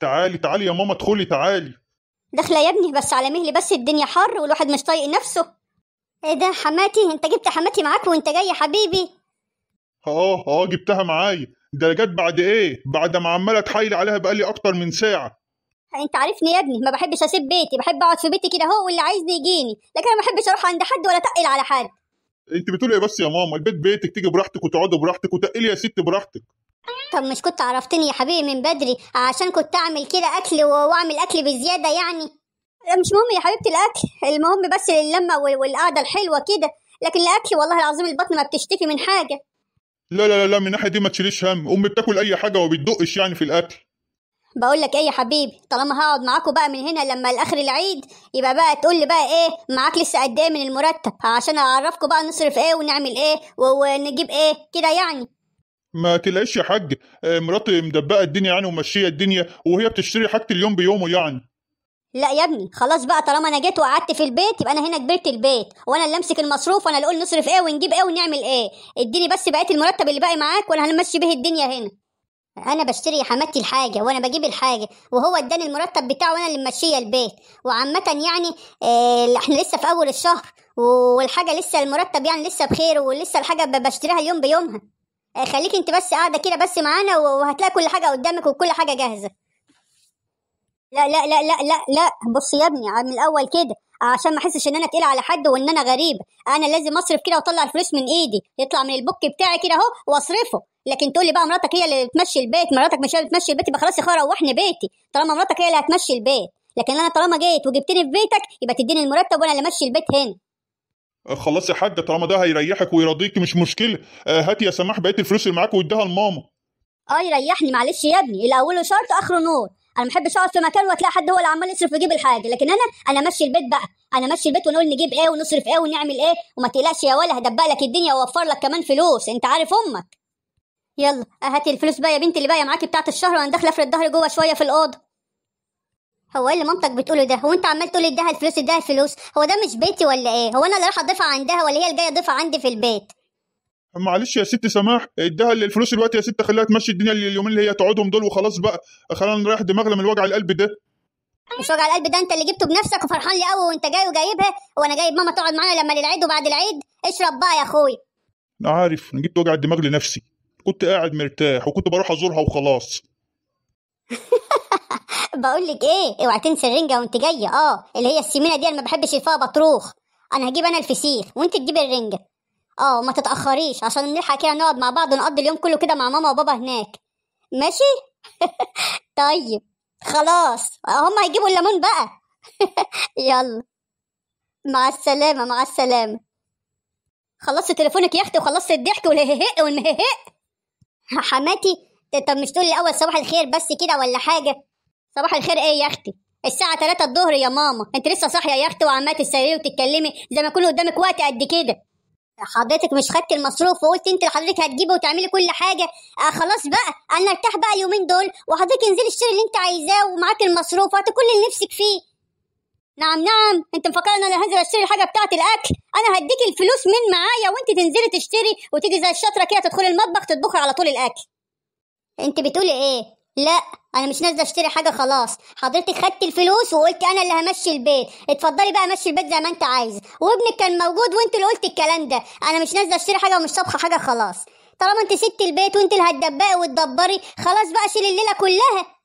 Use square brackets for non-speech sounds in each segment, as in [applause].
تعالي تعالي يا ماما ادخلي تعالي داخله يا ابني بس على مهلي بس الدنيا حر والواحد مش طايق نفسه ايه ده حماتي انت جبت حماتي معاك وانت جاي يا حبيبي اه اه جبتها معايا ده جت بعد ايه بعد ما عماله اتحايل عليها بقالي اكتر من ساعه انت عارفني يا ابني ما بحبش اسيب بيتي بحب اقعد في بيتي كده هو واللي عايزني يجيني لكن انا ما بحبش اروح عند حد ولا تقل على حد انت بتقولي ايه بس يا ماما البيت بيتك تيجي براحتك وتقعدي براحتك وتقلي يا ست براحتك طب مش كنت عرفتني يا حبيبي من بدري عشان كنت اعمل كده اكل واعمل اكل بزياده يعني مش مهم يا حبيبتي الاكل المهم بس اللمه والقعده الحلوه كده لكن الاكل والله العظيم البطن ما بتشتكي من حاجه لا لا لا من الناحيه دي ما تشيليش هم امي بتاكل اي حاجه وبتدقش يعني في الاكل بقول لك ايه يا حبيبي طالما هقعد معاكوا بقى من هنا لما لاخر العيد يبقى بقى تقول لي بقى ايه معاك لسه قد ايه من المرتب عشان اعرفكوا بقى نصرف ايه ونعمل ايه ونجيب ايه كده يعني ما تلاقيش يا حاج آه، مراتي مدبقه الدنيا يعني ومشيه الدنيا وهي بتشتري حاجه اليوم بيومه يعني لا يا ابني خلاص بقى طالما انا جيت وقعدت في البيت يبقى انا هنا كبرت البيت وانا اللي امسك المصروف وانا اللي اقول نصرف ايه ونجيب ايه ونعمل ايه اديني بس بقيه المرتب اللي باقي معاك وانا همشي به الدنيا هنا انا بشتري يا حماتي الحاجه وانا بجيب الحاجه وهو اداني المرتب بتاعه وانا اللي ماشيه البيت وعامه يعني إيه احنا لسه في اول الشهر والحاجه لسه المرتب يعني لسه بخير ولسه الحاجه بشتريها اليوم بيومها آه، خليك انت بس قاعده كده بس معانا وهتلاقي كل حاجه قدامك وكل حاجه جاهزه لا لا لا لا لا لا بص يا ابني من الاول كده عشان ما احسش ان انا تقيل على حد وان انا غريبه انا لازم اصرف كده واطلع الفلوس من ايدي يطلع من البوك بتاعي كده اهو واصرفه لكن تقول لي بقى مراتك هي اللي بتمشي البيت مراتك مش هي اللي بتمشي البيت يبقى خلاص يا اخويا روحني بيتي طالما مراتك هي اللي هتمشي البيت لكن انا طالما جيت وجبتني في بيتك يبقى تديني المرتب وانا اللي امشي البيت هنا خلاص يا حاجه طالما ده هيريحك ويرضيك مش مشكله آه، هات يا سماح بقيه الفلوس اللي معاك واديها لماما اه يريحني معلش يا ابني اللي اوله شرط اخره نور انا ما بحبش اقعد في مكان وتلاقي حد هو اللي عمال يصرف ويجيب الحاجه لكن انا انا ماشي البيت بقى انا ماشي البيت ونقول نجيب ايه ونصرف ايه ونعمل ايه وما تقلقش يا ولا هدبق لك الدنيا واوفر لك كمان فلوس انت عارف امك يلا آه، هاتي الفلوس بقى يا بنتي اللي باقيه معاكي بتاعه الشهر وانا داخله افرد ظهري جوه شويه في الاوضه هو ايه اللي مامتك بتقوله ده هو انت عمال تقول اديها الفلوس اديها الفلوس هو ده مش بيتي ولا ايه هو انا اللي رايحه اضيفها عندها ولا هي اللي جايه اضيفها عندي في البيت معلش يا ست سماح اديها الفلوس دلوقتي يا ست خليها تمشي الدنيا اليومين اللي هي تقعدهم دول وخلاص بقى خلينا نريح دماغنا من وجع القلب ده مش وجع القلب ده انت اللي جبته بنفسك وفرحان لي قوي وانت جاي وجايبها وانا جايب ماما تقعد معانا لما للعيد وبعد العيد اشرب بقى يا اخوي انا عارف انا جبت وجع الدماغ لنفسي كنت قاعد مرتاح وكنت بروح ازورها وخلاص [laughs] بقول لك ايه اوعى تنسى الرنجه وانت جايه اه اللي هي السمينه دي انا ما بحبش الفا بطروخ انا هجيب انا الفسيخ وانت تجيبي الرنجه اه ما تتاخريش عشان نلحق كده نقعد مع بعض ونقضي اليوم كله كده مع ماما وبابا هناك ماشي [laughs] طيب خلاص هم هيجيبوا الليمون بقى [laughs] يلا مع السلامه مع السلامه خلصت تليفونك يا اختي وخلصت الضحك والهيهق والمههق حماتي طب مش تقولي الاول صباح الخير بس كده ولا حاجه صباح الخير ايه يا اختي الساعة 3 الظهر يا ماما، انت لسه صاحية يا اختي وعمالة تسيري وتتكلمي زي ما يكون قدامك وقت قد كده. حضرتك مش خدت المصروف وقلت انت لحضرتك هتجيبي وتعملي كل حاجة، آه خلاص بقى انا ارتاح بقى اليومين دول وحضرتك انزلي اشتري اللي انت عايزاه ومعاك المصروف وهاتي كل اللي نفسك فيه. نعم نعم، انت مفكرة ان انا هنزل اشتري الحاجة بتاعة الاكل، انا هديكي الفلوس من معايا وانت تنزلي تشتري وتيجي زي الشاطرة كده تدخلي المطبخ تطبخي على طول الاكل. انت بتقولي ايه لا انا مش نازله اشتري حاجه خلاص حضرتك خدت الفلوس وقلت انا اللي همشي البيت اتفضلي بقى مشي البيت زي ما انت عايز وابنك كان موجود وانت اللي قلت الكلام ده انا مش نازله اشتري حاجه ومش طابخه حاجه خلاص طالما انت ست البيت وانت اللي هتدبقي وتدبري خلاص بقى شيل الليله كلها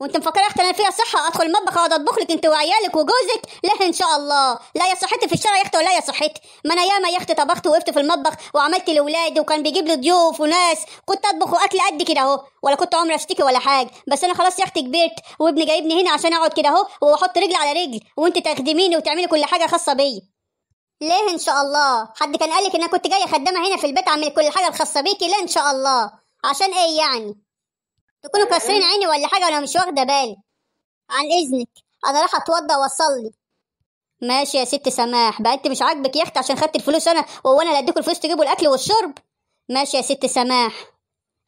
وانت مفكره اختي انا فيها صحه ادخل المطبخ اقعد اطبخ لك انت وعيالك وجوزك لا ان شاء الله لا يا صحتي في الشارع يا اختي ولا يا صحتي ما انا ياما يا اختي طبخت وقفت في المطبخ وعملت لاولادي وكان بيجيب لي ضيوف وناس كنت اطبخ واكل قد كده اهو ولا كنت عمري اشتكي ولا حاجه بس انا خلاص يا اختي كبرت وابني جايبني هنا عشان اقعد كده اهو واحط رجل على رجل وانت تخدميني وتعملي كل حاجه خاصه بيا ليه ان شاء الله حد كان قالك ان انا كنت جايه خدامه هنا في البيت اعمل كل حاجه الخاصه بيكي لا ان شاء الله عشان ايه يعني تكونوا إيه، كاسرين إيه. عيني ولا حاجه وانا مش واخده بالي عن اذنك انا راح اتوضى واصلي ماشي يا ست سماح بقى انت مش عاجبك يا اختي عشان خدت الفلوس انا وهو انا اللي اديكوا الفلوس تجيبوا الاكل والشرب ماشي يا ست سماح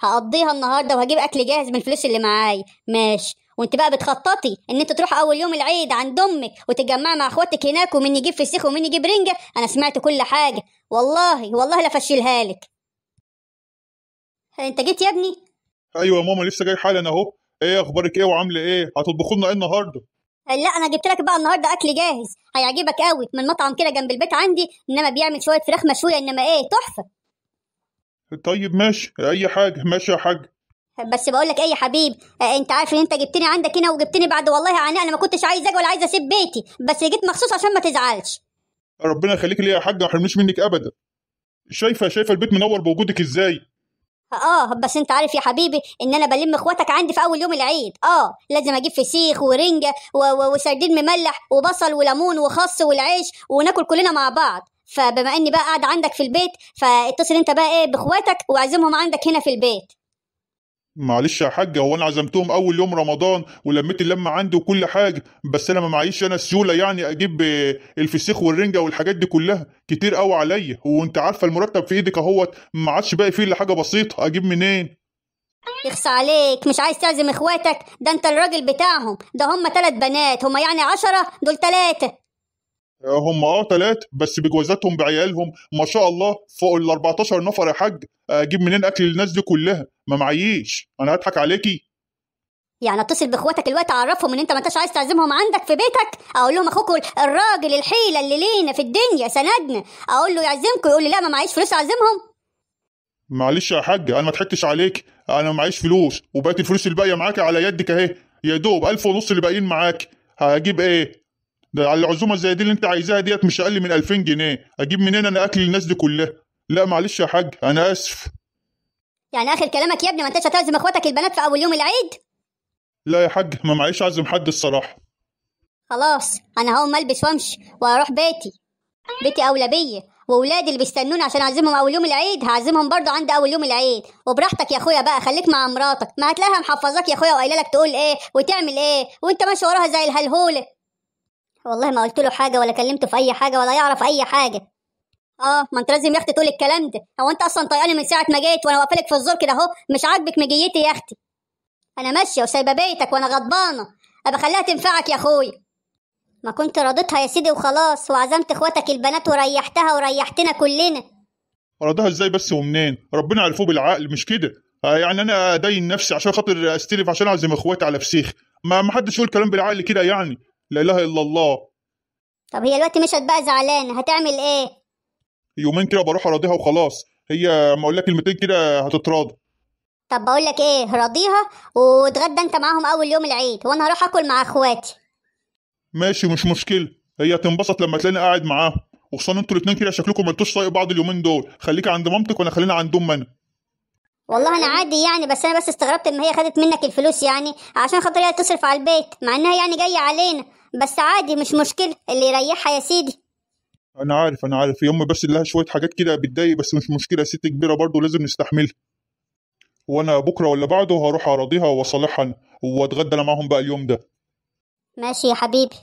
هقضيها النهارده وهجيب اكل جاهز من الفلوس اللي معايا ماشي وانت بقى بتخططي ان انت تروح اول يوم العيد عند امك وتتجمعي مع اخواتك هناك ومين يجيب فسيخ ومين يجيب رنجه انا سمعت كل حاجه والله والله لا فشلها لك انت جيت يا ابني ايوه ماما لسه جاي حالا اهو ايه اخبارك ايه وعامله ايه هتطبخوا لنا ايه النهارده آه، لا انا جبت لك بقى النهارده اكل جاهز هيعجبك قوي من مطعم كده جنب البيت عندي انما بيعمل شويه فراخ مشويه انما ايه تحفه طيب ماشي اي حاجه ماشي يا حاج بس بقول لك ايه يا حبيب آه انت عارف ان انت جبتني عندك هنا وجبتني بعد والله عناء انا ما كنتش عايز اجي ولا عايز اسيب بيتي بس جيت مخصوص عشان ما تزعلش ربنا يخليك ليا يا حاج ما احرمنيش منك ابدا شايفه شايفه البيت منور بوجودك ازاي اه بس انت عارف يا حبيبي ان انا بلم اخواتك عندي في اول يوم العيد اه لازم اجيب فسيخ ورنجه وسردين مملح وبصل وليمون وخص والعيش وناكل كلنا مع بعض فبما اني بقى قاعد عندك في البيت فاتصل انت بقى ايه باخواتك وعزمهم عندك هنا في البيت معلش يا حاج هو انا عزمتهم اول يوم رمضان ولميت اللمه عندي وكل حاجه بس انا ما معيش انا السيوله يعني اجيب الفسيخ والرنجه والحاجات دي كلها كتير قوي عليا وانت عارفه المرتب في ايدك اهوت ما عادش باقي فيه الا حاجه بسيطه اجيب منين يخص عليك مش عايز تعزم اخواتك ده انت الراجل بتاعهم ده هم ثلاث بنات هم يعني عشرة دول ثلاثة هم اه ثلاثة بس بجوازاتهم بعيالهم ما شاء الله فوق ال 14 نفر يا حاج اجيب آه، منين اكل الناس دي كلها ما معيش انا هضحك عليكي يعني اتصل باخواتك دلوقتي اعرفهم ان انت ما انتش عايز تعزمهم عندك في بيتك اقول لهم اخوك الراجل الحيله اللي لينا في الدنيا سندنا اقول له يعزمكوا يقول لي لا ما معيش فلوس اعزمهم معلش يا حاج انا ما ضحكتش عليك انا معيش فلوس وبقت الفلوس الباقيه معاك على يدك اهي يا دوب ألف ونص اللي باقيين معاك هجيب ايه ده على العزومه زي دي اللي انت عايزاها ديت مش اقل من 2000 جنيه اجيب منين انا اكل الناس دي كلها لا معلش يا حاج انا اسف يعني اخر كلامك يا ابني ما انتش هتعزم اخواتك البنات في اول يوم العيد لا يا حاج ما معيش اعزم حد الصراحه خلاص انا هقوم البس وامشي واروح بيتي بيتي اولى بيا واولادي اللي بيستنوني عشان اعزمهم اول يوم العيد هعزمهم برضه عند اول يوم العيد وبراحتك يا اخويا بقى خليك مع مراتك ما هتلاقيها محفظاك يا اخويا وقايله لك تقول ايه وتعمل ايه وانت ماشي وراها زي الهلهوله والله ما قلت له حاجه ولا كلمته في اي حاجه ولا يعرف اي حاجه اه ما انت لازم يا اختي تقول الكلام ده هو انت اصلا طايقاني من ساعه ما جيت وانا واقفلك في الزور كده اهو مش عاجبك مجيتي يا اختي انا ماشيه وسايبه بيتك وانا غضبانه ابقى خليها تنفعك يا اخويا ما كنت راضيتها يا سيدي وخلاص وعزمت اخواتك البنات وريحتها وريحتنا كلنا راضيها ازاي بس ومنين ربنا عرفوه بالعقل مش كده آه، يعني انا ادين نفسي عشان خاطر استلف عشان اعزم اخواتي على فسيخ ما حدش يقول كلام بالعقل كده يعني لا اله الا الله طب هي دلوقتي مشت بقى زعلانه هتعمل ايه يومين كده بروح اراضيها وخلاص هي ما اقول لك كلمتين كده هتتراضى طب بقول لك ايه راضيها واتغدى انت معاهم اول يوم العيد وانا هروح اكل مع اخواتي ماشي مش مشكله هي هتنبسط لما تلاقيني قاعد معاها وخصوصا انتوا الاتنين كده شكلكم ما انتوش طايق بعض اليومين دول خليك عند مامتك وانا خلينا عند ام انا والله انا عادي يعني بس انا بس استغربت ان هي خدت منك الفلوس يعني عشان خاطر هي تصرف على البيت مع انها يعني جايه علينا بس عادي مش مشكلة اللي يريحها يا سيدي انا عارف انا عارف يما بس لها شويه حاجات كده بتضايق بس مش مشكله ست كبيره برضه لازم نستحملها وانا بكره ولا بعده هروح اراضيها واصالحها واتغدى انا معاهم بقى اليوم ده ماشي يا حبيبي